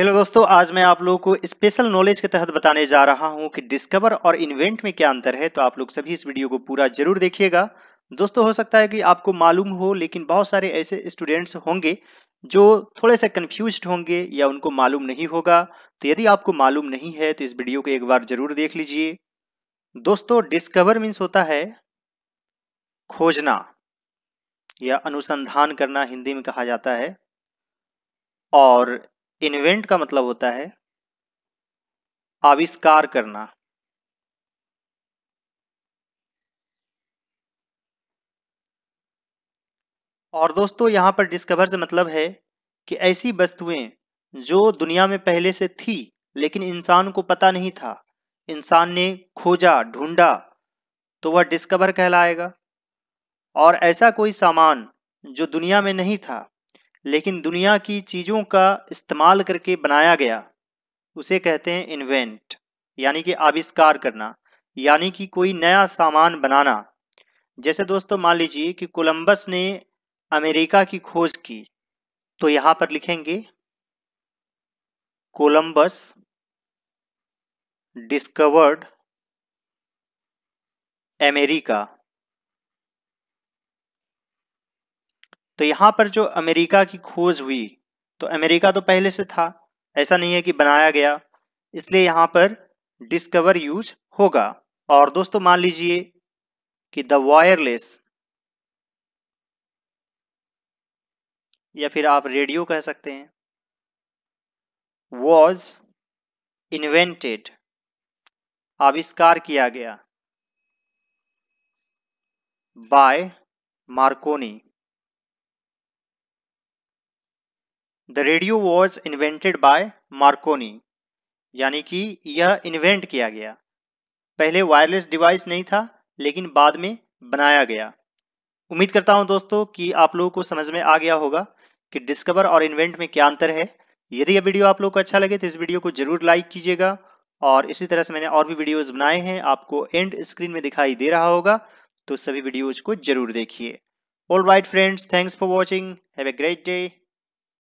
hello दोस्तों आज मैं आप लोगों को स्पेशल नॉलेज के तहत बताने जा रहा हूं कि डिस्कवर और इन्वेंट में क्या अंतर है तो आप लोग सभी इस वीडियो को पूरा जरूर देखिएगा दोस्तों हो सकता है कि आपको मालूम हो लेकिन बहुत सारे ऐसे स्टूडेंट्स होंगे जो थोड़े से कंफ्यूज होंगे या उनको मालूम नहीं होगा तो यदि आपको मालूम नहीं है तो इस वीडियो को एक बार जरूर देख लीजिए दोस्तों डिस्कवर मीन्स होता है खोजना या अनुसंधान करना हिंदी में कहा जाता है और इन्वेंट का मतलब होता है आविष्कार करना और दोस्तों यहां पर डिस्कवर से मतलब है कि ऐसी वस्तुएं जो दुनिया में पहले से थी लेकिन इंसान को पता नहीं था इंसान ने खोजा ढूंढा तो वह डिस्कवर कहलाएगा और ऐसा कोई सामान जो दुनिया में नहीं था लेकिन दुनिया की चीज़ों का इस्तेमाल करके बनाया गया उसे कहते हैं इन्वेंट यानी कि आविष्कार करना यानी कि कोई नया सामान बनाना जैसे दोस्तों मान लीजिए कि कोलंबस ने अमेरिका की खोज की तो यहां पर लिखेंगे कोलंबस डिस्कवर्ड अमेरिका तो यहां पर जो अमेरिका की खोज हुई तो अमेरिका तो पहले से था ऐसा नहीं है कि बनाया गया इसलिए यहां पर डिस्कवर यूज होगा और दोस्तों मान लीजिए कि द वायरलेस या फिर आप रेडियो कह सकते हैं वॉज इन्वेंटेड आविष्कार किया गया by Marconi the radio was invented by Marconi यानी कि यह इन्वेंट किया गया पहले वायरलेस डिवाइस नहीं था लेकिन बाद में बनाया गया उम्मीद करता हूं दोस्तों कि आप लोगों को समझ में आ गया होगा कि डिस्कवर और इन्वेंट में क्या अंतर है यदि यह वीडियो आप लोग को अच्छा लगे तो इस वीडियो को जरूर लाइक कीजिएगा और इसी तरह से मैंने और भी वीडियोस बनाए हैं आपको एंड स्क्रीन में दिखाई दे रहा होगा तो सभी वीडियोज को जरूर देखिए all right friends thanks for watching have a great day